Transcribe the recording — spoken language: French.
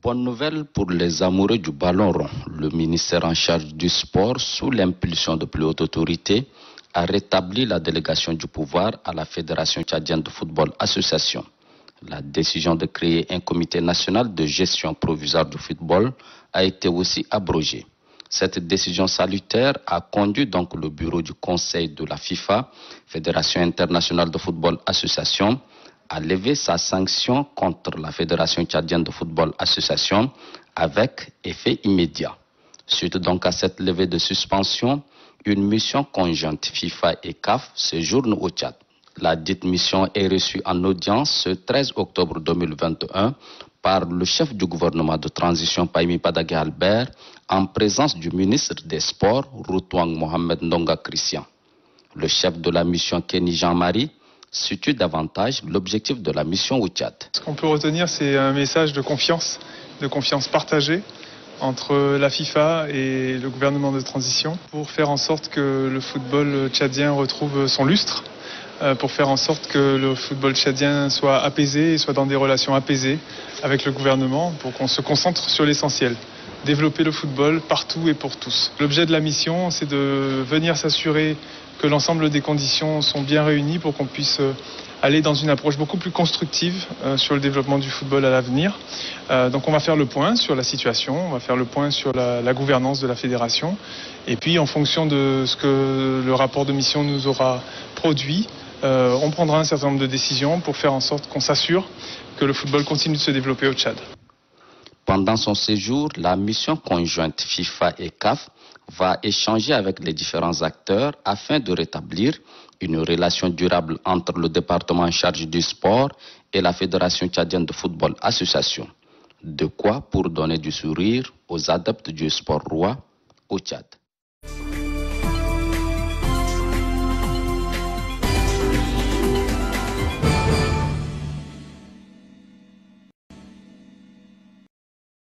Bonne nouvelle pour les amoureux du ballon rond. Le ministère en charge du sport, sous l'impulsion de plus haute autorité, a rétabli la délégation du pouvoir à la Fédération tchadienne de football association. La décision de créer un comité national de gestion provisoire du football a été aussi abrogée. Cette décision salutaire a conduit donc le bureau du Conseil de la FIFA, Fédération internationale de football association, a levé sa sanction contre la Fédération tchadienne de football association avec effet immédiat. Suite donc à cette levée de suspension, une mission conjointe FIFA et CAF séjourne au Tchad. La dite mission est reçue en audience ce 13 octobre 2021 par le chef du gouvernement de transition Paimi Padagé Albert en présence du ministre des Sports Routouang Mohamed Ndonga Christian. Le chef de la mission Kenny Jean-Marie situe davantage l'objectif de la mission au Tchad. Ce qu'on peut retenir, c'est un message de confiance, de confiance partagée entre la FIFA et le gouvernement de transition pour faire en sorte que le football tchadien retrouve son lustre, euh, pour faire en sorte que le football tchadien soit apaisé et soit dans des relations apaisées avec le gouvernement pour qu'on se concentre sur l'essentiel développer le football partout et pour tous. L'objet de la mission, c'est de venir s'assurer que l'ensemble des conditions sont bien réunies pour qu'on puisse euh, aller dans une approche beaucoup plus constructive euh, sur le développement du football à l'avenir. Euh, donc on va faire le point sur la situation, on va faire le point sur la, gouvernance de la fédération, et puis en fonction de ce que le rapport de mission nous aura produit, on prendra un certain nombre de décisions pour faire en sorte qu'on s'assure que le football continue de se développer au Tchad. Pendant son séjour, la mission conjointe FIFA et CAF va échanger avec les différents acteurs afin de rétablir une relation durable entre le département en charge du sport et la Fédération tchadienne de football association. De quoi pour donner du sourire aux adeptes du sport roi au Tchad.